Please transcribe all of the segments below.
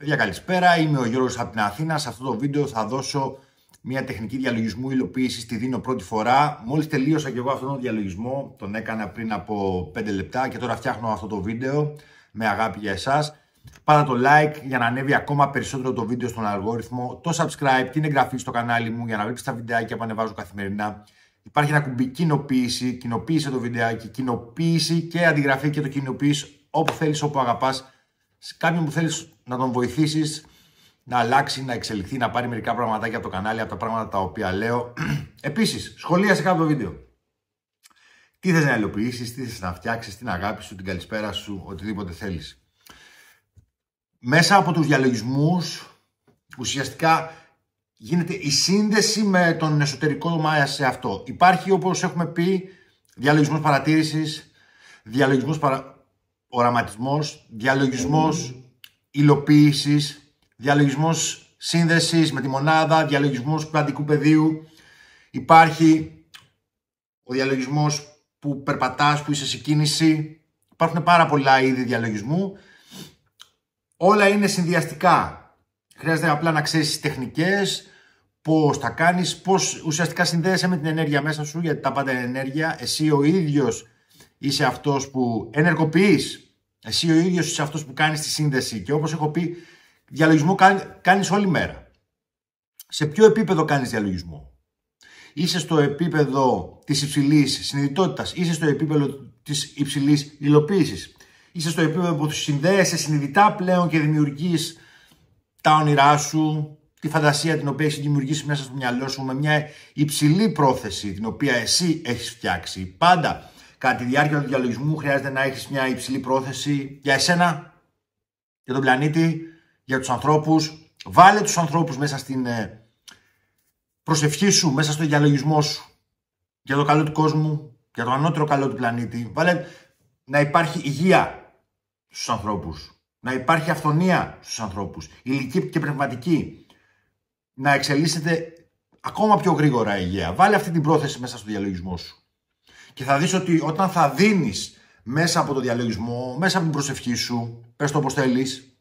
Παιδιά καλησπέρα, είμαι ο Γιώργος από την Αθήνα. Σε αυτό το βίντεο θα δώσω μια τεχνική διαλογισμού υλοποίησης, τη δίνω πρώτη φορά. Μόλις τελείωσα και εγώ αυτόν τον διαλογισμό, τον έκανα πριν από 5 λεπτά και τώρα φτιάχνω αυτό το βίντεο με αγάπη για εσάς. Πάτα το like για να ανέβει ακόμα περισσότερο το βίντεο στον αλγόριθμο, το subscribe, την εγγραφή στο κανάλι μου για να βλέπεις τα βιντεάκια που ανεβάζω καθημερινά. Υπάρχει ένα κουμπί κοινοποίηση, κοινοποίησε το βιντεάκι, κοινοποίηση και αντιγραφή και το κοινοποίηση όπου θέλεις, όπου αγαπάς. Σε κάποιον που θέλεις να τον βοηθήσεις, να αλλάξει, να εξελιχθεί, να πάρει μερικά πραγματάκια από το κανάλι, από τα πράγματα τα οποία λέω. Επίσης, σχολεία σε το βίντεο. Τι θες να υλοποιήσεις, τι θες να φτιάξεις, την αγάπη σου, την καλησπέρα σου, οτιδήποτε θέλεις. Μέσα από τους διαλογισμούς, ουσιαστικά γίνεται η σύνδεση με τον εσωτερικό Μάια σε αυτό. Υπάρχει, όπως έχουμε πει, διαλογισμός παρατήρησης, διαλογισμός. παρα... οραματισμός, διαλογισμός υλοποίησης, διαλογισμός σύνδεσης με τη μονάδα, διαλογισμός πλαντικού πεδίου. Υπάρχει ο διαλογισμός που περπατάς, που είσαι σε κίνηση. Υπάρχουν πάρα πολλά είδη διαλογισμού. Όλα είναι συνδυαστικά. Χρειάζεται απλά να ξέρεις τις τεχνικές, πώς τα κάνεις, πώς ουσιαστικά συνδέεσαι με την ενέργεια μέσα σου, γιατί τα πάντα είναι ενέργεια. Εσύ ο ίδιος είσαι αυτός που ενεργοποιείς εσύ ο ίδιος είσαι αυτός που κάνεις τη σύνδεση και όπως έχω πει, διαλογισμό κάνεις όλη μέρα. Σε ποιο επίπεδο κάνεις διαλογισμό, Είσαι στο επίπεδο της υψηλής συνειδητότητας, είσαι στο επίπεδο της υψηλής υλοποίησης, είσαι στο επίπεδο που συνδέεσαι συνειδητά πλέον και δημιουργείς τα όνειρά σου, τη φαντασία την οποία έχει δημιουργήσει μέσα στο μυαλό σου με μια υψηλή πρόθεση την οποία εσύ έχεις φτιάξει. Πάντα κατά τη διάρκεια του διαλογισμού χρειάζεται να έχεις μια υψηλή πρόθεση για εσένα, για τον πλανήτη, για τους ανθρώπους. Βάλε τους ανθρώπους μέσα στην ε, προσευχή σου, μέσα στο διαλογισμό σου, για το καλό του κόσμου, για το ανώτερο καλό του πλανήτη. Βάλε να υπάρχει υγεία στους ανθρώπους, να υπάρχει αυθονία στους ανθρώπους, ηλική και πνευματική, να εξελίσσεται ακόμα πιο γρήγορα η υγεία. Βάλε αυτή την πρόθεση μέσα στο διαλογισμό σου και θα δεις ότι όταν θα δίνεις μέσα από το διαλογισμό, μέσα από την προσευχή σου, πες το όπως θέλεις,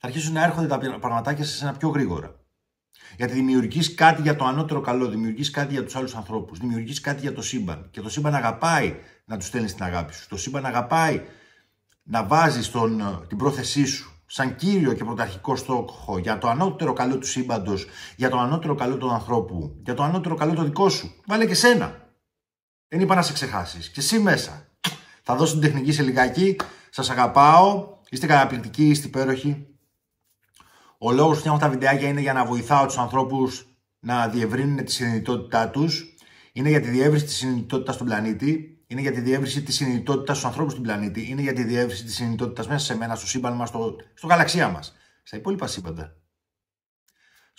θα αρχίσουν να έρχονται τα πραγματάκια σε ένα πιο γρήγορα. Γιατί δημιουργείς κάτι για το ανώτερο καλό, δημιουργείς κάτι για τους άλλους ανθρώπους, δημιουργείς κάτι για το σύμπαν. Και το σύμπαν αγαπάει να τους στέλνεις την αγάπη σου. Το σύμπαν αγαπάει να βάζεις ε, την πρόθεσή σου σαν κύριο και πρωταρχικό στόχο για το ανώτερο καλό του σύμπαντος, για το ανώτερο καλό του ανθρώπου, για το ανώτερο καλό το δικό σου. Βάλε και σένα. Δεν είπα να σε ξεχάσεις. Και εσύ μέσα. Θα δώσω την τεχνική σε λιγάκι. Σας αγαπάω. Είστε καταπληκτικοί, είστε υπέροχοι. Ο λόγος που φτιάχνω τα βιντεάκια είναι για να βοηθάω τους ανθρώπους να διευρύνουν τη συνειδητότητά τους. Είναι για τη διεύρυνση της συνειδητότητας στον πλανήτη. Είναι για τη διεύρυνση της συνειδητότητας στους ανθρώπους του πλανήτη. Είναι για τη διεύρυνση της συνειδητότητας μέσα σε μένα, στο σύμπαν μας, στο, στο γαλαξία μας. Στα υπόλοιπα σύμπαντα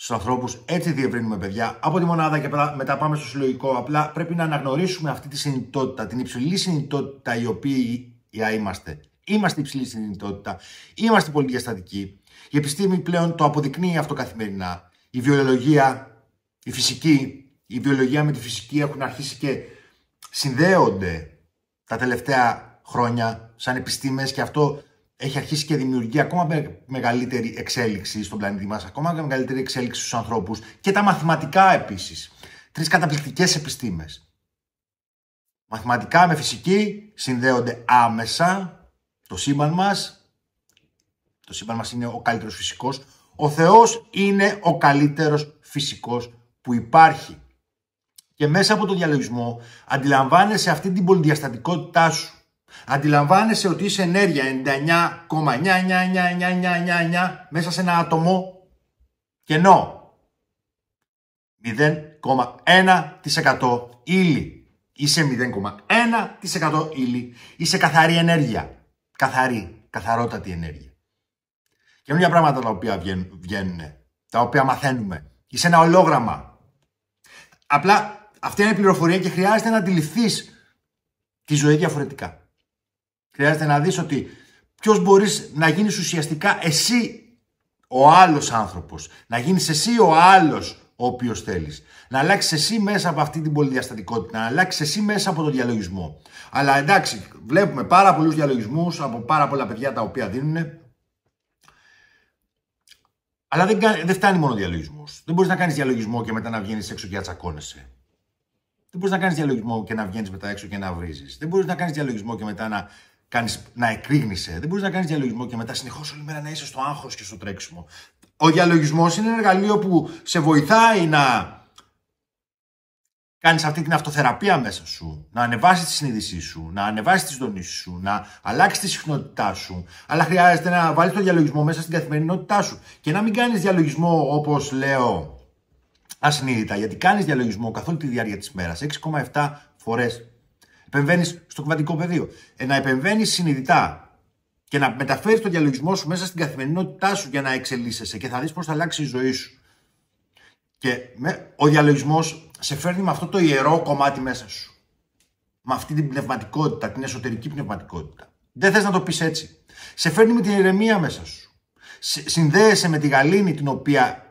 στους ανθρώπους. Έτσι διευρύνουμε παιδιά. Από τη μονάδα και μετά πάμε στο συλλογικό. Απλά πρέπει να αναγνωρίσουμε αυτή τη συνειδητότητα, την υψηλή συνειδητότητα η οποία είμαστε. Είμαστε υψηλή συνειδητότητα. Είμαστε πολύ διαστατικοί. Η επιστήμη πλέον το αποδεικνύει αυτό καθημερινά. Η βιολογία, η φυσική, η βιολογία με τη φυσική έχουν αρχίσει και συνδέονται τα τελευταία χρόνια σαν επιστήμες και αυτό έχει αρχίσει και δημιουργεί ακόμα μεγαλύτερη εξέλιξη στον πλανήτη μας, ακόμα μεγαλύτερη εξέλιξη στους ανθρώπους και τα μαθηματικά επίσης. Τρεις καταπληκτικές επιστήμες. Μαθηματικά με φυσική συνδέονται άμεσα το σύμπαν μας, Το σύμπαν μας είναι ο καλύτερος φυσικός. Ο Θεός είναι ο καλύτερος φυσικός που υπάρχει. Και μέσα από τον διαλογισμό αντιλαμβάνεσαι αυτή την πολυδιαστατικότητά σου Αντιλαμβάνεσαι ότι είσαι ενέργεια 99,99999 μέσα σε ένα άτομο κενό. 0,1% ύλη. Είσαι 0,1% ύλη. Είσαι καθαρή ενέργεια. Καθαρή, καθαρότατη ενέργεια. Και μια πράγματα τα οποία βγαίνουν, τα οποία μαθαίνουμε. Είσαι ένα ολόγραμμα. Απλά αυτή είναι η πληροφορία και χρειάζεται να αντιληφθείς τη ζωή διαφορετικά. Χρειάζεται να δεις ότι ποιος μπορείς να γίνεις ουσιαστικά εσύ ο άλλος άνθρωπος. Να γίνεις εσύ ο άλλος ο οποίος θέλεις. Να αλλάξεις εσύ μέσα από αυτή την πολυδιαστατικότητα, να αλλάξεις εσύ μέσα από τον διαλογισμό. Αλλά εντάξει, βλέπουμε πάρα πολλούς διαλογισμούς από πάρα πολλά παιδιά τα οποία δίνουν. Αλλά δεν, δεν φτάνει μόνο ο διαλογισμός. Δεν μπορείς να κάνεις διαλογισμό και μετά να βγαίνεις έξω και να τσακώνεσαι. Δεν μπορείς να κάνεις διαλογισμό και να βγαίνεις μετά έξω και να βρίζεις. Δεν μπορείς να κάνεις διαλογισμό και μετά να κάνεις, να εκρήγνεσαι. Δεν μπορείς να κάνεις διαλογισμό και μετά συνεχώς όλη μέρα να είσαι στο άγχος και στο τρέξιμο. Ο διαλογισμός είναι ένα εργαλείο που σε βοηθάει να κάνεις αυτή την αυτοθεραπεία μέσα σου, να ανεβάσεις τη συνείδησή σου, να ανεβάσεις τις δονήσεις σου, να αλλάξεις τη συχνότητά σου. Αλλά χρειάζεται να βάλεις το διαλογισμό μέσα στην καθημερινότητά σου και να μην κάνεις διαλογισμό όπως λέω ασυνείδητα, γιατί κάνεις διαλογισμό καθ' όλη τη διάρκεια της μέρας 6,7 φορές επεμβαίνεις στο κομματικό πεδίο. Ε, να επεμβαίνεις συνειδητά και να μεταφέρεις τον διαλογισμό σου μέσα στην καθημερινότητά σου για να εξελίσσεσαι και θα δεις πώς θα αλλάξει η ζωή σου. Και με, ο διαλογισμός σε φέρνει με αυτό το ιερό κομμάτι μέσα σου. Με αυτή την πνευματικότητα, την εσωτερική πνευματικότητα. Δεν θες να το πεις έτσι. Σε φέρνει με την ηρεμία μέσα σου. Συνδέεσαι με τη γαλήνη την οποία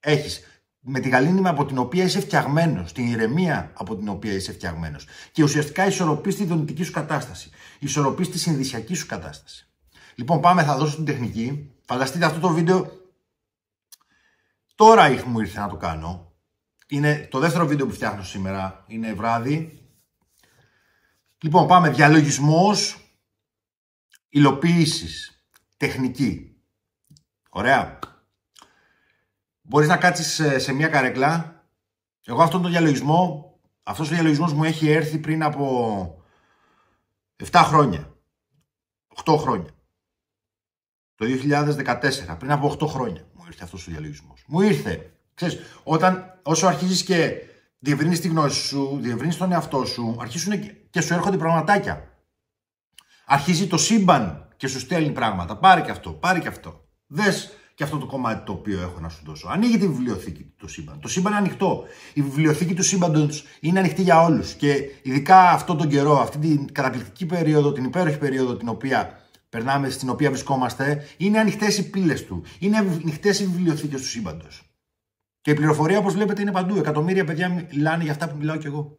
έχεις με τη γαλήνη από την οποία είσαι φτιαγμένος, την ηρεμία από την οποία είσαι φτιαγμένος. Και ουσιαστικά ισορροπείς τη δονητική σου κατάσταση. Ισορροπείς τη συνδυσιακή σου κατάσταση. Λοιπόν, πάμε, θα δώσω την τεχνική. Φανταστείτε αυτό το βίντεο. Τώρα μου ήρθε να το κάνω. Είναι το δεύτερο βίντεο που φτιάχνω σήμερα. Είναι βράδυ. Λοιπόν, πάμε. διαλογισμός, Υλοποίησης. τεχνική. Ωραία. Μπορείς να κάτσεις σε μια καρέκλα. Εγώ αυτόν τον διαλογισμό, αυτός ο διαλογισμός μου έχει έρθει πριν από 7 χρόνια. 8 χρόνια. Το 2014, πριν από 8 χρόνια μου ήρθε αυτός ο διαλογισμός. Μου ήρθε. Ξέρεις, όταν, όσο αρχίζεις και διευρύνεις τη γνώση σου, διευρύνεις τον εαυτό σου, αρχίζουν και σου έρχονται πραγματάκια. Αρχίζει το σύμπαν και σου στέλνει πράγματα. Πάρε και αυτό, πάρε και αυτό. Δες και αυτό το κομμάτι το οποίο έχω να σου δώσω. Ανοίγει τη βιβλιοθήκη του σύμπαν. Το σύμπαν είναι ανοιχτό. Η βιβλιοθήκη του σύμπαντος είναι ανοιχτή για όλους. Και ειδικά αυτόν τον καιρό, αυτή την καταπληκτική περίοδο, την υπέροχη περίοδο την οποία περνάμε, στην οποία βρισκόμαστε, είναι ανοιχτές οι πύλες του. Είναι ανοιχτές οι βιβλιοθήκες του σύμπαντος. Και η πληροφορία, όπως βλέπετε, είναι παντού. Εκατομμύρια παιδιά μιλάνε για αυτά που μιλάω κι εγώ.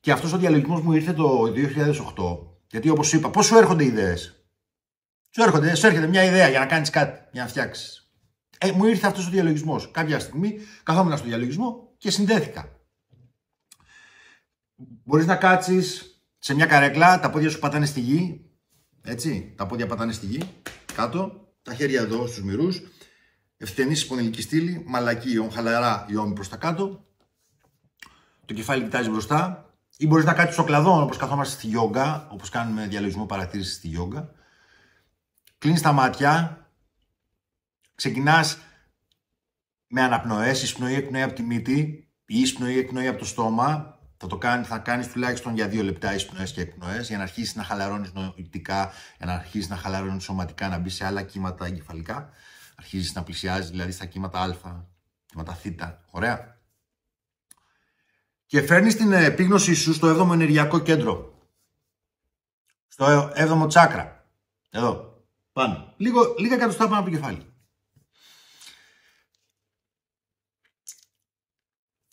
Και αυτό ο διαλογισμό μου ήρθε το 2008, γιατί όπως είπα, πώ σου έρχονται ιδέες. Σου, έρχονται, σου έρχεται μια ιδέα για να κάνεις κάτι, για να φτιάξεις. Ε, μου ήρθε αυτός ο διαλογισμός. Κάποια στιγμή καθόμουν στο διαλογισμό και συνδέθηκα. Μπορείς να κάτσεις σε μια καρέκλα, τα πόδια σου πατάνε στη γη. Έτσι, τα πόδια πατάνε στη γη, κάτω, τα χέρια εδώ στους μυρούς. Ευθενή σπονδυλική στήλη, μαλακή χαλαρά ή ώμη προς τα κάτω. Το κεφάλι κοιτάζει μπροστά. Ή μπορείς να κάτσεις στο κλαδόν, όπως καθόμαστε στη γιόγκα, όπως κάνουμε διαλογισμό παρατήρησης στη γιόγκα. Κλείνεις τα μάτια, ξεκινάς με αναπνοές, εισπνοή, εκπνοή από τη μύτη ή εισπνοή, εκπνοή από το στόμα. Θα το κάνει, θα κάνεις τουλάχιστον για δύο λεπτά εισπνοές και εκπνοές για να αρχίσεις να χαλαρώνεις νοητικά, για να αρχίσεις να χαλαρώνεις σωματικά, να μπει σε άλλα κύματα εγκεφαλικά. Αρχίζεις να πλησιάζεις δηλαδή στα κύματα α, κύματα θ. Ωραία. Και φέρνεις την επίγνωσή σου στο 7ο ενεργειακό κέντρο. Στο 7ο τσάκρα. Εδώ. Πάνω. Λίγο, λίγα εκατοστά πάνω από το κεφάλι.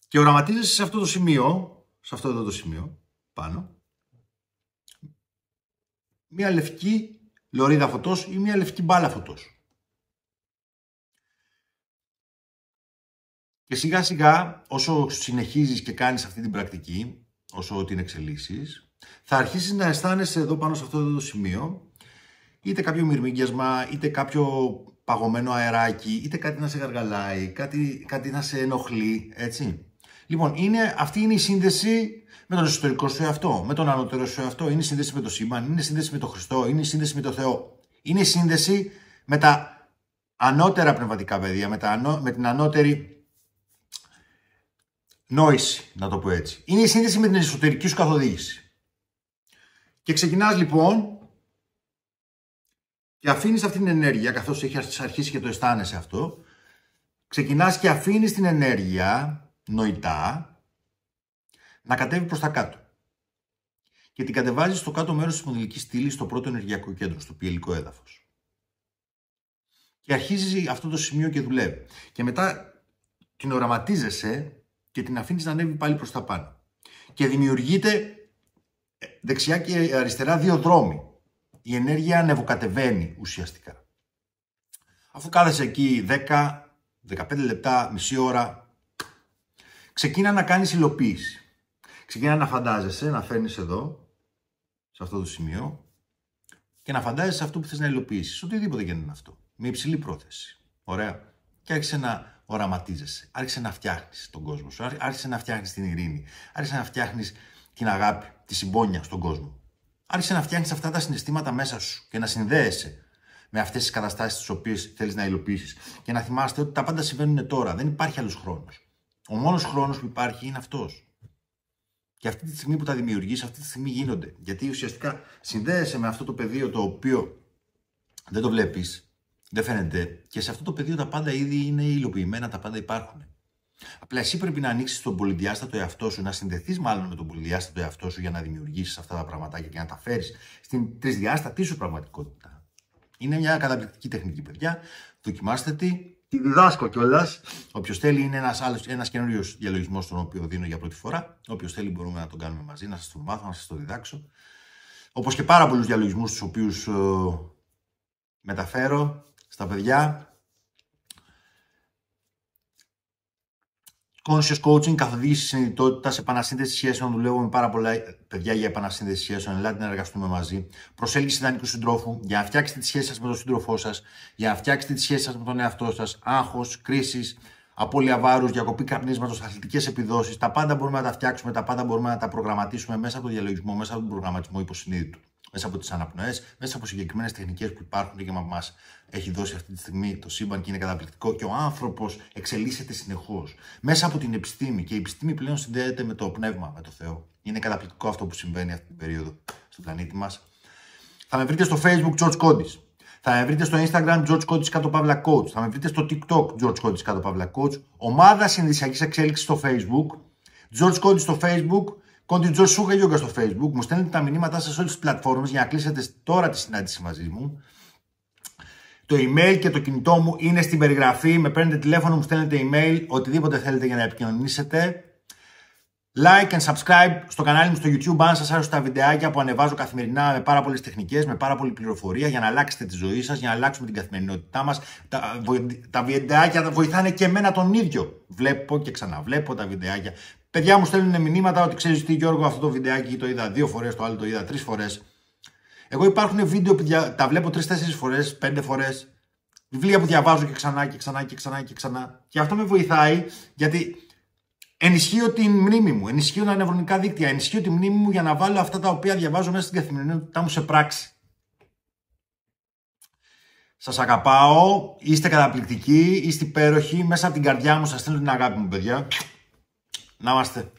Και οραματίζεσαι σε αυτό το σημείο, σε αυτό εδώ το σημείο, πάνω, μια λευκή λωρίδα φωτός ή μια λευκή μπάλα φωτός. Και σιγά σιγά όσο συνεχίζεις και κάνεις αυτή την πρακτική, όσο την εξελίσσεις, θα αρχίσεις να αισθάνεσαι εδώ πάνω σε αυτό εδώ το σημείο είτε κάποιο μυρμήγκιασμα, είτε κάποιο παγωμένο αεράκι, είτε κάτι να σε γαργαλάει, κάτι, κάτι να σε ενοχλεί, έτσι. Λοιπόν, είναι, αυτή είναι η σύνδεση με τον εσωτερικό σου εαυτό, με τον ανώτερο σου εαυτό, είναι η σύνδεση με το σύμπαν, είναι η σύνδεση με τον Χριστό, είναι η σύνδεση με τον Θεό. Είναι η σύνδεση με τα ανώτερα πνευματικά παιδεία, με, με την ανώτερη νόηση, να το πω έτσι. Είναι η σύνδεση με την εσωτερική σου καθοδήγηση. Και ξεκινάς λοιπόν και αφήνεις αυτή την ενέργεια, καθώς έχει αρχίσει και το αισθάνεσαι αυτό, ξεκινάς και αφήνεις την ενέργεια νοητά να κατέβει προς τα κάτω. Και την κατεβάζεις στο κάτω μέρος της σπονδυλική στήλης, στο πρώτο ενεργειακό κέντρο, στο πιελικό έδαφος. Και αρχίζεις αυτό το σημείο και δουλεύει. Και μετά την οραματίζεσαι και την αφήνεις να ανέβει πάλι προς τα πάνω. Και δημιουργείται ε, δεξιά και αριστερά δύο δρόμοι η ενέργεια ανεβοκατεβαίνει ουσιαστικά. Αφού κάθεσαι εκεί 10, 15 λεπτά, μισή ώρα, ξεκίνα να κάνεις υλοποίηση. Ξεκίνα να φαντάζεσαι, να φέρνεις εδώ, σε αυτό το σημείο, και να φαντάζεσαι αυτό που θες να υλοποιήσεις, οτιδήποτε γίνεται αυτό, με υψηλή πρόθεση. Ωραία. Και άρχισε να οραματίζεσαι, άρχισε να φτιάχνεις τον κόσμο σου, άρχισε να φτιάχνεις την ειρήνη, άρχισε να φτιάχνεις την αγάπη, τη συμπόνια στον κόσμο άρχισε να φτιάχνεις αυτά τα συναισθήματα μέσα σου και να συνδέεσαι με αυτές τις καταστάσεις τις οποίες θέλεις να υλοποιήσεις. Και να θυμάστε ότι τα πάντα συμβαίνουν τώρα. Δεν υπάρχει άλλος χρόνος. Ο μόνος χρόνος που υπάρχει είναι αυτός. Και αυτή τη στιγμή που τα δημιουργείς, αυτή τη στιγμή γίνονται. Γιατί ουσιαστικά συνδέεσαι με αυτό το πεδίο το οποίο δεν το βλέπεις, δεν φαίνεται. Και σε αυτό το πεδίο τα πάντα ήδη είναι υλοποιημένα, τα πάντα υπάρχουν. Απλά εσύ πρέπει να ανοίξεις τον πολυδιάστατο εαυτό σου, να συνδεθείς μάλλον με τον πολυδιάστατο εαυτό σου για να δημιουργήσεις αυτά τα πραγματάκια και να τα φέρεις στην τρισδιάστατη σου πραγματικότητα. Είναι μια καταπληκτική τεχνική, παιδιά. Δοκιμάστε τη. Τη διδάσκω κιόλας. Όποιος θέλει, είναι ένας ένας καινούριος διαλογισμός, τον οποίο δίνω για πρώτη φορά. Όποιος θέλει, μπορούμε να τον κάνουμε μαζί, να σας τον μάθω, να σας το διδάξω. Όπως και πάρα πολλούς διαλογισμούς, τους οποίους ε, μεταφέρω στα παιδιά conscious coaching, καθοδήγηση συνειδητότητα, επανασύνδεση σχέσεων. Δουλεύω με πάρα πολλά ε, παιδιά για επανασύνδεση σχέσεων. Ελάτε να εργαστούμε μαζί. προσέγγιση ιδανικού συντρόφου για να φτιάξετε τη σχέση σας με τον σύντροφό σας, για να φτιάξετε τη σχέση σας με τον εαυτό σας. Άγχος, κρίσεις, απώλεια βάρους, διακοπή καπνίσματος, αθλητικές επιδόσεις. Τα πάντα μπορούμε να τα φτιάξουμε, τα πάντα μπορούμε να τα προγραμματίσουμε μέσα από τον διαλογισμό, μέσα από τον προγραμματισμό υποσυνείδητου μέσα από τις αναπνοές, μέσα από συγκεκριμένες τεχνικές που υπάρχουν και μα έχει δώσει αυτή τη στιγμή το σύμπαν και είναι καταπληκτικό. Και ο άνθρωπος εξελίσσεται συνεχώς μέσα από την επιστήμη. Και η επιστήμη πλέον συνδέεται με το πνεύμα, με το Θεό. Είναι καταπληκτικό αυτό που συμβαίνει αυτή την περίοδο στον πλανήτη μας. Θα με βρείτε στο Facebook George Κόντι. Θα με βρείτε στο Instagram George Κόντι κάτω παύλα coach. Θα με βρείτε στο TikTok George Κόντι κάτω παύλα coach. Ομάδα συνδυσιακής εξέλιξης στο Facebook. George Κόντι στο Facebook. Κοντιντζο Σούχα Γιόγκα στο Facebook. Μου στέλνετε τα μηνύματά σας σε όλες τις πλατφόρμες για να κλείσετε τώρα τη συνάντηση μαζί μου. Το email και το κινητό μου είναι στην περιγραφή. Με παίρνετε τηλέφωνο, μου στέλνετε email, οτιδήποτε θέλετε για να επικοινωνήσετε. Like and subscribe στο κανάλι μου στο YouTube αν σας άρεσε τα βιντεάκια που ανεβάζω καθημερινά με πάρα πολλές τεχνικές, με πάρα πολλή πληροφορία για να αλλάξετε τη ζωή σας, για να αλλάξουμε την καθημερινότητά μας. Τα, τα βιντεάκια βοηθάνε και εμένα τον ίδιο. Βλέπω και ξαναβλέπω τα βιντεάκια Παιδιά μου στέλνουν μηνύματα ότι ξέρεις τι Γιώργο αυτό το βιντεάκι το είδα δύο φορές, το άλλο το είδα τρεις φορές. Εγώ υπάρχουν βίντεο που τα βλέπω τρει-τέσσερι φορές, πέντε φορές. Βιβλία που διαβάζω και ξανά και ξανά και ξανά και ξανά. Και αυτό με βοηθάει γιατί ενισχύω την μνήμη μου, ενισχύω τα νευρονικά δίκτυα, ενισχύω τη μνήμη μου για να βάλω αυτά τα οποία διαβάζω μέσα στην καθημερινότητά μου σε πράξη. Σας αγαπάω, είστε καταπληκτικοί, είστε υπέροχοι. Μέσα από την καρδιά μου σας στέλνω την αγάπη μου, παιδιά. Namaste.